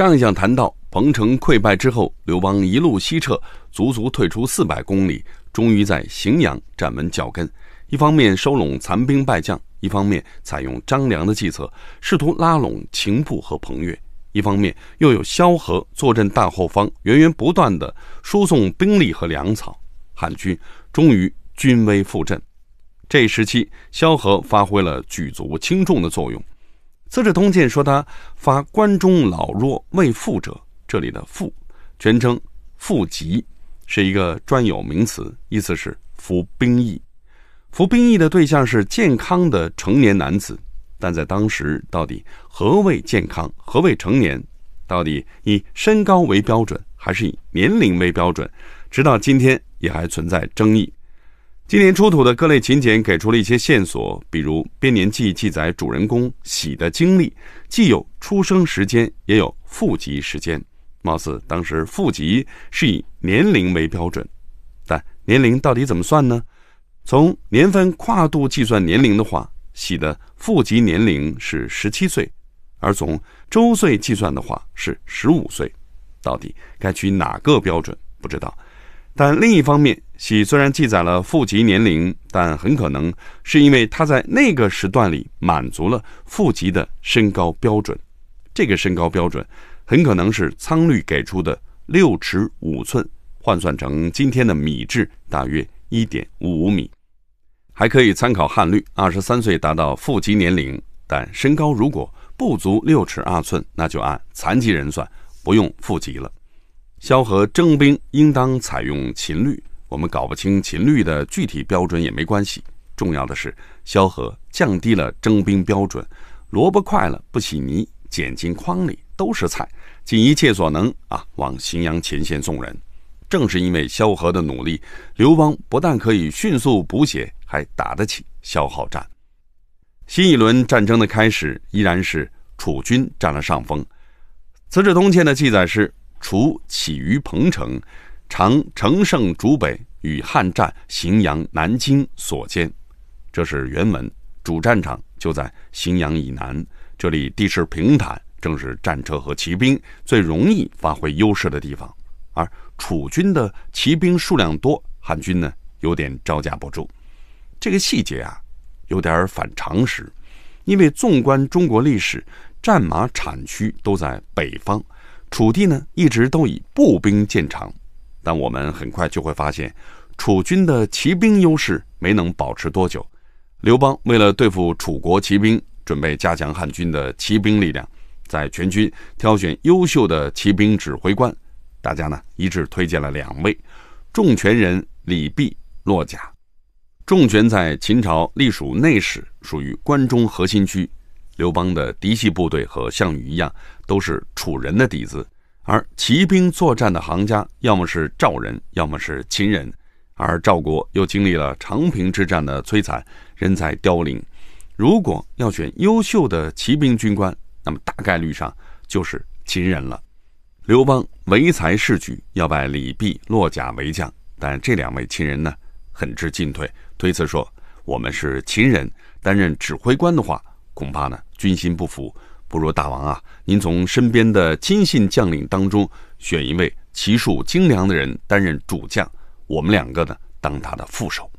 上一讲谈到彭城溃败之后，刘邦一路西撤，足足退出四百公里，终于在荥阳站稳脚跟。一方面收拢残兵败将，一方面采用张良的计策，试图拉拢秦布和彭越；一方面又有萧何坐镇大后方，源源不断的输送兵力和粮草，汉军终于军威复振。这一时期，萧何发挥了举足轻重的作用。《资治通鉴》说他发关中老弱未富者，这里的“富”全称“富籍”，是一个专有名词，意思是服兵役。服兵役的对象是健康的成年男子，但在当时到底何谓健康、何谓成年，到底以身高为标准还是以年龄为标准，直到今天也还存在争议。今年出土的各类秦简给出了一些线索，比如《编年记》记载主人公喜的经历，既有出生时间，也有复籍时间。貌似当时复籍是以年龄为标准，但年龄到底怎么算呢？从年份跨度计算年龄的话，喜的复籍年龄是十七岁，而从周岁计算的话是十五岁。到底该取哪个标准？不知道。但另一方面，喜虽然记载了父籍年龄，但很可能是因为他在那个时段里满足了父籍的身高标准。这个身高标准很可能是仓律给出的六尺五寸，换算成今天的米制大约一点五五米。还可以参考汉律，二十三岁达到父籍年龄，但身高如果不足六尺二寸，那就按残疾人算，不用父籍了。萧何征兵应当采用秦律。我们搞不清秦律的具体标准也没关系，重要的是萧何降低了征兵标准，萝卜快了不洗泥，捡进筐里都是菜，尽一切所能啊往荥阳前线送人。正是因为萧何的努力，刘邦不但可以迅速补血，还打得起消耗战。新一轮战争的开始依然是楚军占了上风，《资治通鉴》的记载是楚起于彭城。常乘胜逐北，与汉战荥阳、南京所见。这是原文。主战场就在荥阳以南，这里地势平坦，正是战车和骑兵最容易发挥优势的地方。而楚军的骑兵数量多，汉军呢有点招架不住。这个细节啊，有点反常识，因为纵观中国历史，战马产区都在北方，楚地呢一直都以步兵见长。但我们很快就会发现，楚军的骑兵优势没能保持多久。刘邦为了对付楚国骑兵，准备加强汉军的骑兵力量，在全军挑选优秀的骑兵指挥官。大家呢一致推荐了两位重权人李必、骆甲。重权在秦朝隶属内史，属于关中核心区。刘邦的嫡系部队和项羽一样，都是楚人的底子。而骑兵作战的行家，要么是赵人，要么是秦人。而赵国又经历了长平之战的摧残，人才凋零。如果要选优秀的骑兵军官，那么大概率上就是秦人了。刘邦唯才是举，要拜李泌、骆甲为将，但这两位秦人呢，很知进退，推辞说：“我们是秦人，担任指挥官的话，恐怕呢军心不服。”不如大王啊！您从身边的亲信将领当中选一位骑术精良的人担任主将，我们两个呢当他的副手。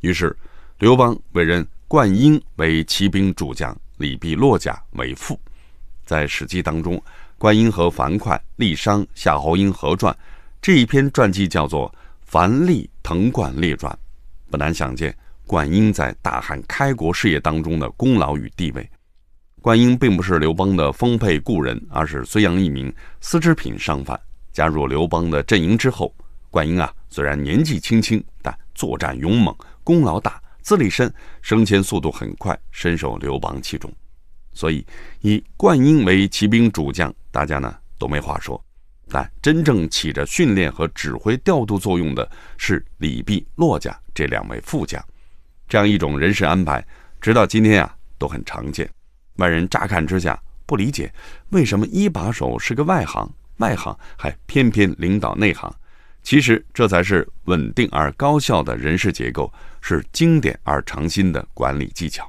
于是，刘邦委任灌婴为骑兵主将，李必、骆甲为副。在史记当中，灌婴和樊哙、郦商、夏侯婴合传，这一篇传记叫做《樊郦滕灌列传》。不难想见，灌婴在大汉开国事业当中的功劳与地位。灌婴并不是刘邦的丰沛故人，而是睢阳一名丝织品商贩。加入刘邦的阵营之后，灌婴啊，虽然年纪轻轻，但作战勇猛，功劳大，资历深，升迁速度很快，深受刘邦器重。所以，以灌婴为骑兵主将，大家呢都没话说。但真正起着训练和指挥调度作用的是李泌、骆家这两位副将。这样一种人事安排，直到今天啊都很常见。外人乍看之下不理解，为什么一把手是个外行，外行还偏偏领导内行？其实这才是稳定而高效的人事结构，是经典而常新的管理技巧。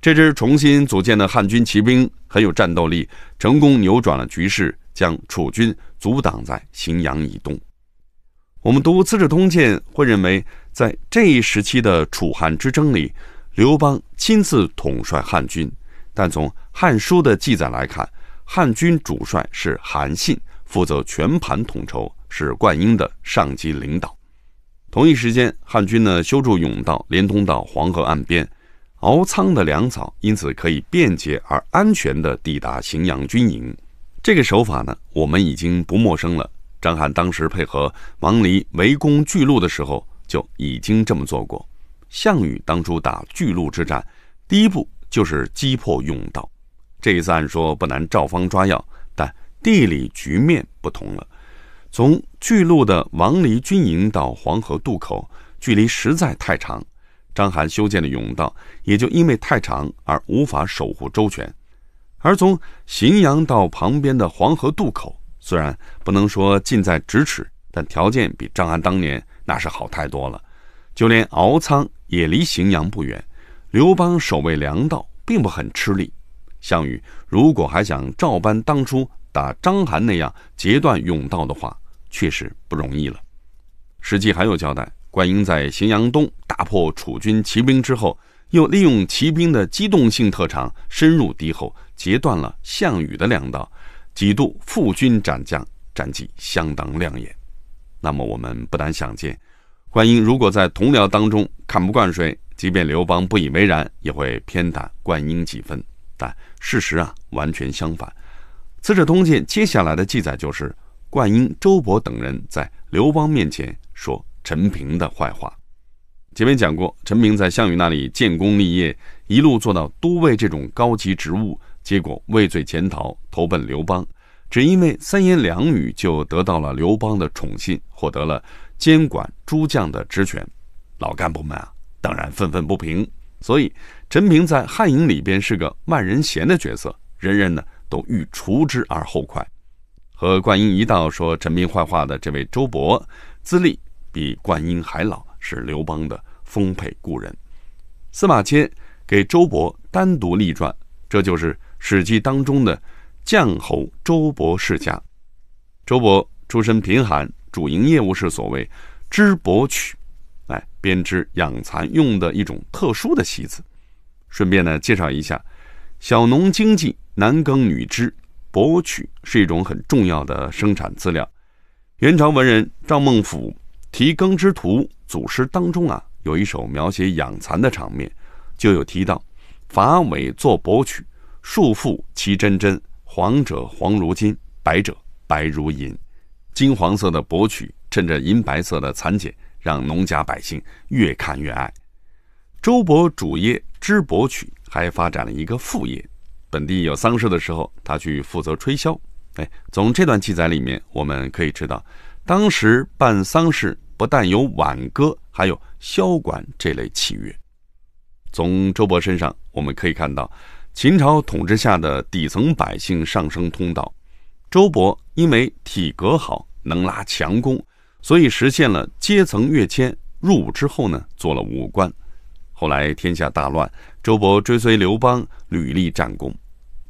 这支重新组建的汉军骑兵很有战斗力，成功扭转了局势，将楚军阻挡在荥阳以东。我们读《资治通鉴》会认为，在这一时期的楚汉之争里，刘邦亲自统帅汉军。但从《汉书》的记载来看，汉军主帅是韩信，负责全盘统筹，是灌婴的上级领导。同一时间，汉军呢修筑甬道，连通到黄河岸边，熬仓的粮草，因此可以便捷而安全地抵达荥阳军营。这个手法呢，我们已经不陌生了。张翰当时配合王离围攻巨鹿的时候，就已经这么做过。项羽当初打巨鹿之战，第一步。就是击破甬道，这一次按说不难。赵方抓药，但地理局面不同了。从巨鹿的王离军营到黄河渡口，距离实在太长。章邯修建的甬道也就因为太长而无法守护周全。而从荥阳到旁边的黄河渡口，虽然不能说近在咫尺，但条件比章邯当年那是好太多了。就连敖仓也离荥阳不远。刘邦守卫粮道并不很吃力，项羽如果还想照搬当初打章邯那样截断甬道的话，确实不容易了。史记还有交代，关英在荥阳东大破楚军骑兵之后，又利用骑兵的机动性特长深入敌后，截断了项羽的粮道，几度负军斩将，战绩相当亮眼。那么我们不难想见，关英如果在同僚当中看不惯谁。即便刘邦不以为然，也会偏袒灌婴几分。但事实啊，完全相反。《资治通鉴》接下来的记载就是灌婴、周勃等人在刘邦面前说陈平的坏话。前面讲过，陈平在项羽那里建功立业，一路做到都尉这种高级职务，结果畏罪潜逃，投奔刘邦，只因为三言两语就得到了刘邦的宠信，获得了监管诸将的职权。老干部们啊！当然愤愤不平，所以陈平在汉营里边是个万人嫌的角色，人人呢都欲除之而后快。和冠英一道说陈平坏话的这位周勃，资历比冠英还老，是刘邦的丰沛故人。司马迁给周勃单独立传，这就是《史记》当中的将侯周勃世家。周勃出身贫寒，主营业务是所谓织帛曲。哎，编织养蚕用的一种特殊的席子。顺便呢，介绍一下小农经济，男耕女织，帛曲是一种很重要的生产资料。元朝文人赵孟俯《题耕织图》祖诗当中啊，有一首描写养蚕的场面，就有提到：“伐尾作帛曲，束缚其真真，黄者黄如金，白者白如银。”金黄色的帛曲衬着银白色的蚕茧。让农家百姓越看越爱。周勃主业织帛曲，还发展了一个副业。本地有丧事的时候，他去负责吹箫。哎，从这段记载里面，我们可以知道，当时办丧事不但有挽歌，还有箫管这类器乐。从周勃身上，我们可以看到，秦朝统治下的底层百姓上升通道。周勃因为体格好，能拉强弓。所以实现了阶层跃迁。入伍之后呢，做了武官。后来天下大乱，周勃追随刘邦，屡立战功。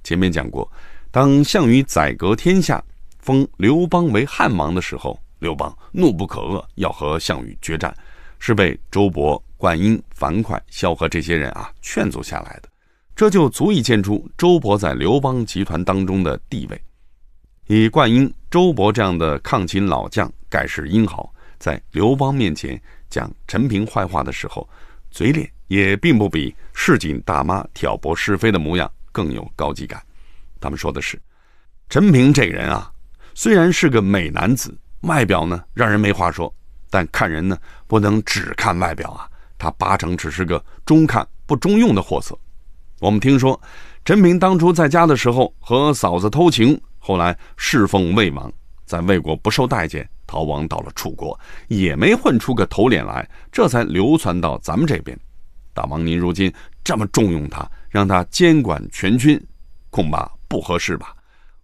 前面讲过，当项羽宰割天下，封刘邦为汉王的时候，刘邦怒不可遏，要和项羽决战，是被周勃、灌婴、樊哙、萧何这些人啊劝阻下来的。这就足以见出周勃在刘邦集团当中的地位。以灌婴、周勃这样的抗秦老将、盖世英豪，在刘邦面前讲陈平坏话的时候，嘴脸也并不比市井大妈挑拨是非的模样更有高级感。他们说的是，陈平这个人啊，虽然是个美男子，外表呢让人没话说，但看人呢不能只看外表啊，他八成只是个中看不中用的货色。我们听说陈平当初在家的时候和嫂子偷情。后来侍奉魏王，在魏国不受待见，逃亡到了楚国，也没混出个头脸来，这才流窜到咱们这边。大王您如今这么重用他，让他监管全军，恐怕不合适吧？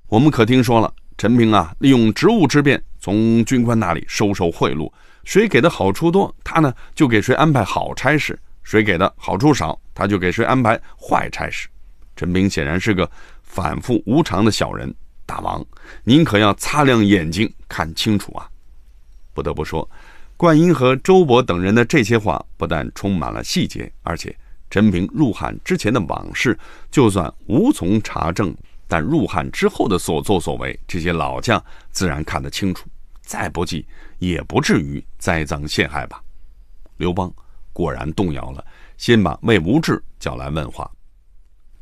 我们可听说了，陈平啊，利用职务之便从军官那里收受贿赂，谁给的好处多，他呢就给谁安排好差事；谁给的好处少，他就给谁安排坏差事。陈平显然是个反复无常的小人。大王，您可要擦亮眼睛看清楚啊！不得不说，冠英和周勃等人的这些话不但充满了细节，而且陈平入汉之前的往事就算无从查证，但入汉之后的所作所为，这些老将自然看得清楚。再不济，也不至于栽赃陷害吧？刘邦果然动摇了，先把魏无志叫来问话。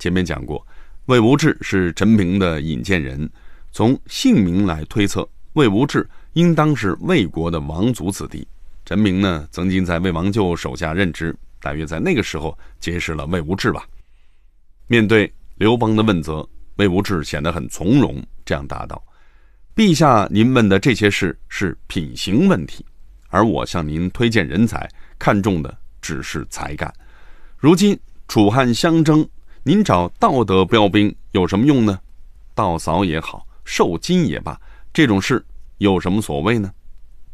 前面讲过。魏无志是陈平的引荐人，从姓名来推测，魏无志应当是魏国的王族子弟。陈平呢，曾经在魏王舅手下任职，大约在那个时候结识了魏无志吧。面对刘邦的问责，魏无志显得很从容，这样答道：“陛下，您问的这些事是品行问题，而我向您推荐人才，看重的只是才干。如今楚汉相争。”您找道德标兵有什么用呢？道嫂也好，受金也罢，这种事有什么所谓呢？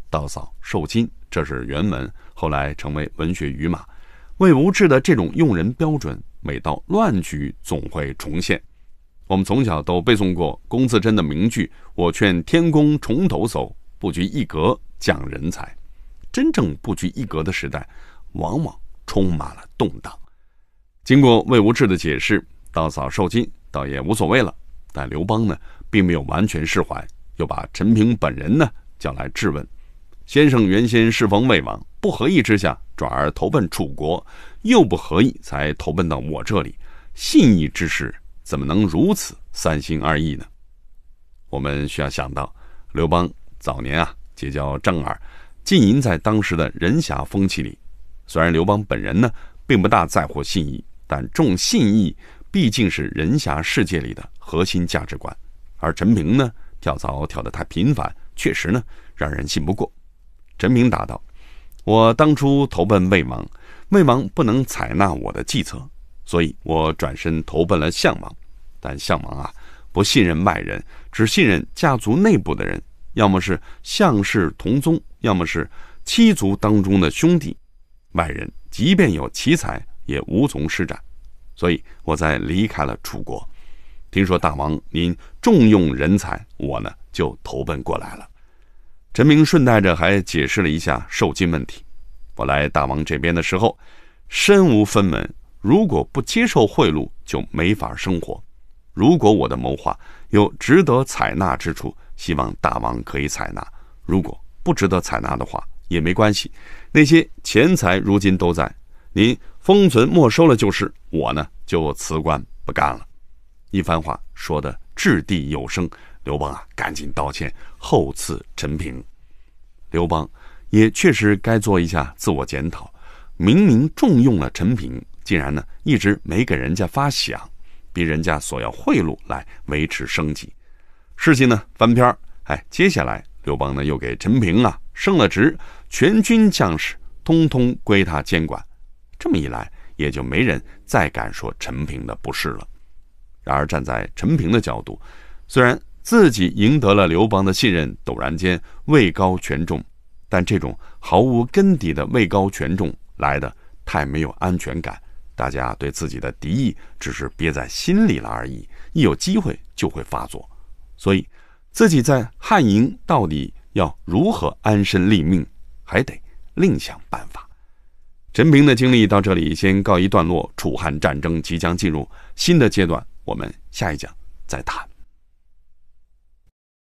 道嫂受金，这是原文，后来成为文学语码。魏无忌的这种用人标准，每到乱局总会重现。我们从小都背诵过龚自珍的名句：“我劝天公重抖擞，不拘一格降人才。”真正不拘一格的时代，往往充满了动荡。经过魏无忌的解释，稻嫂受尽，倒也无所谓了。但刘邦呢，并没有完全释怀，又把陈平本人呢叫来质问：“先生原先侍奉魏王，不合意之下，转而投奔楚国，又不合意才投奔到我这里，信义之事怎么能如此三心二意呢？”我们需要想到，刘邦早年啊结交郑耳，浸淫在当时的人侠风气里，虽然刘邦本人呢并不大在乎信义。但重信义毕竟是人侠世界里的核心价值观，而陈平呢，跳槽跳得太频繁，确实呢让人信不过。陈平答道：“我当初投奔魏王，魏王不能采纳我的计策，所以我转身投奔了相王。但相王啊，不信任外人，只信任家族内部的人，要么是相氏同宗，要么是七族当中的兄弟。外人即便有奇才。”也无从施展，所以我才离开了楚国。听说大王您重用人才，我呢就投奔过来了。陈明顺带着还解释了一下受金问题。我来大王这边的时候，身无分文，如果不接受贿赂就没法生活。如果我的谋划有值得采纳之处，希望大王可以采纳；如果不值得采纳的话，也没关系。那些钱财如今都在。您封存没收了就是我呢，就辞官不干了。一番话说的掷地有声。刘邦啊，赶紧道歉，厚赐陈平。刘邦也确实该做一下自我检讨，明明重用了陈平，竟然呢一直没给人家发饷，逼人家索要贿赂来维持生计。事情呢翻篇儿，哎，接下来刘邦呢又给陈平啊升了职，全军将士通通归他监管。这么一来，也就没人再敢说陈平的不是了。然而，站在陈平的角度，虽然自己赢得了刘邦的信任，陡然间位高权重，但这种毫无根底的位高权重来的太没有安全感。大家对自己的敌意只是憋在心里了而已，一有机会就会发作。所以，自己在汉营到底要如何安身立命，还得另想办法。陈平的经历到这里先告一段落，楚汉战争即将进入新的阶段，我们下一讲再谈。